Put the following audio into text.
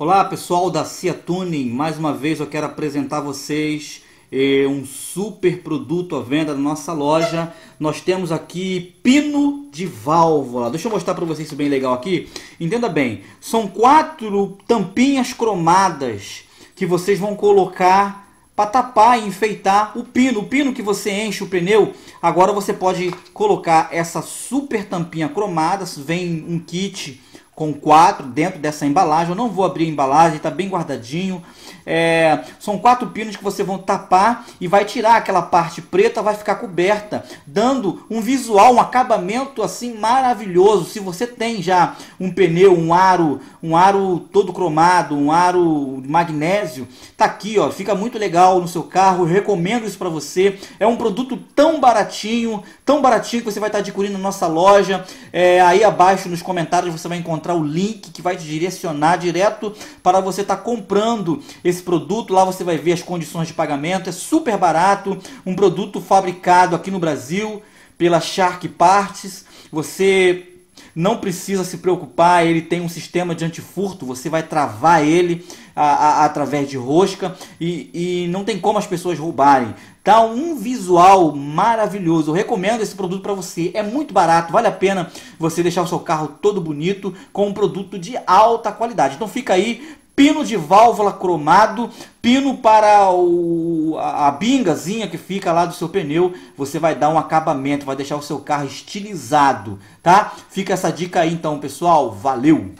Olá pessoal da Cia Tuning, mais uma vez eu quero apresentar a vocês eh, um super produto à venda na nossa loja. Nós temos aqui pino de válvula. Deixa eu mostrar para vocês isso bem legal aqui. Entenda bem, são quatro tampinhas cromadas que vocês vão colocar para tapar e enfeitar o pino. O pino que você enche o pneu, agora você pode colocar essa super tampinha cromada, vem um kit com quatro dentro dessa embalagem. Eu não vou abrir a embalagem, está bem guardadinho. É, são quatro pinos que você vão tapar e vai tirar aquela parte preta, vai ficar coberta, dando um visual, um acabamento assim maravilhoso. Se você tem já um pneu, um aro, um aro todo cromado, um aro magnésio, tá aqui, ó, fica muito legal no seu carro. Eu recomendo isso para você. É um produto tão baratinho, tão baratinho que você vai estar tá adquirindo na nossa loja. É, aí abaixo nos comentários você vai encontrar o link que vai te direcionar direto para você estar tá comprando esse produto. Lá você vai ver as condições de pagamento. É super barato, um produto fabricado aqui no Brasil pela Shark Parts. Você não precisa se preocupar, ele tem um sistema de antifurto, você vai travar ele a, a, através de rosca e, e não tem como as pessoas roubarem. Tá um visual maravilhoso. Eu recomendo esse produto para você. É muito barato, vale a pena você deixar o seu carro todo bonito com um produto de alta qualidade. Então fica aí pino de válvula cromado, pino para o, a, a bingazinha que fica lá do seu pneu, você vai dar um acabamento, vai deixar o seu carro estilizado, tá? Fica essa dica aí então, pessoal. Valeu!